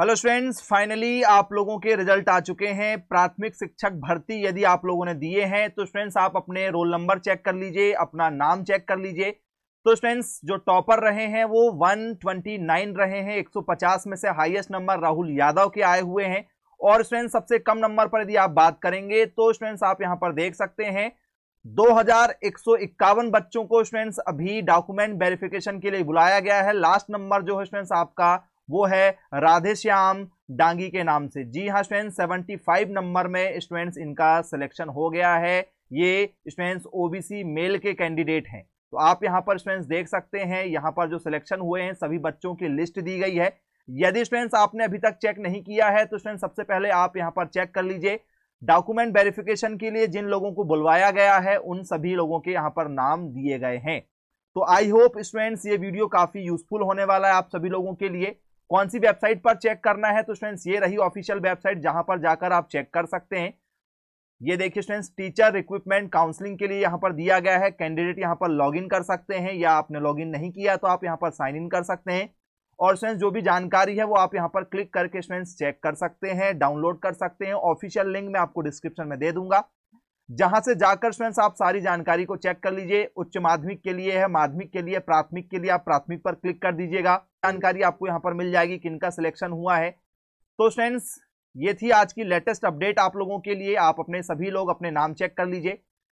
hello students finally आप लोगों के रिजल्ट आ चुके हैं प्राथमिक शिक्षक भर्ती यदि आप लोगों ने दिए हैं तो स्टूडेंट्स आप अपने रोल नंबर चेक कर लीजिए अपना नाम चेक कर लीजिए तो स्टूडेंट्स जो टॉपर रहे हैं वो 129 रहे हैं 150 में से हाईएस्ट नंबर राहुल यादव के आए हुए हैं और स्टूडेंट्स सबसे कम नंबर पर यदि आप बात करेंगे तो स्टूडेंट्स आप यहाँ पर देख सकते हैं दो बच्चों को स्टूडेंट्स अभी डॉक्यूमेंट वेरिफिकेशन के लिए बुलाया गया है लास्ट नंबर जो है स्टूडेंट्स आपका वो है राधेश्याम डांगी के नाम से जी हाँ स्टूडेंट्स फाइव नंबर में स्टूडेंट्स इनका सिलेक्शन हो गया है ये स्टूडेंट्स ओबीसी मेल के कैंडिडेट हैं तो आप यहाँ पर स्टूडेंट्स देख सकते हैं यहाँ पर जो सिलेक्शन हुए हैं सभी बच्चों की लिस्ट दी गई है यदि स्टूडेंट्स आपने अभी तक चेक नहीं किया है तो स्टूडेंट्स सबसे पहले आप यहाँ पर चेक कर लीजिए डॉक्यूमेंट वेरिफिकेशन के लिए जिन लोगों को बुलवाया गया है उन सभी लोगों के यहाँ पर नाम दिए गए हैं तो आई होप स्टूडेंट्स ये वीडियो काफ़ी यूजफुल होने वाला है आप सभी लोगों के लिए कौन सी वेबसाइट पर चेक करना है तो स्टूडेंट्स ये रही ऑफिशियल वेबसाइट जहां पर जाकर आप चेक कर सकते हैं ये देखिए स्टूडेंट्स टीचर रिक्रूटमेंट काउंसलिंग के लिए यहाँ पर दिया गया है कैंडिडेट यहाँ पर लॉगिन कर सकते हैं या आपने लॉगिन नहीं किया तो आप यहाँ पर साइन इन कर सकते हैं और स्टूडेंट्स जो भी जानकारी है वो आप यहाँ पर क्लिक करके स्टूडेंट्स चेक कर सकते हैं डाउनलोड कर सकते हैं ऑफिशियल लिंक मैं आपको डिस्क्रिप्शन में दे दूंगा जहां से जाकर स्टूडेंट्स आप सारी जानकारी को चेक कर लीजिए उच्च माध्यमिक के लिए है माध्यमिक के लिए प्राथमिक के लिए आप प्राथमिक पर क्लिक कर दीजिएगा जानकारी आपको यहां पर मिल जाएगी का सिलेक्शन हुआ है तो स्टूडेंट्स ये थी आज की लेटेस्ट अपडेट आप लोगों के लिए आप अपने सभी लोग अपने नाम चेक कर लीजिए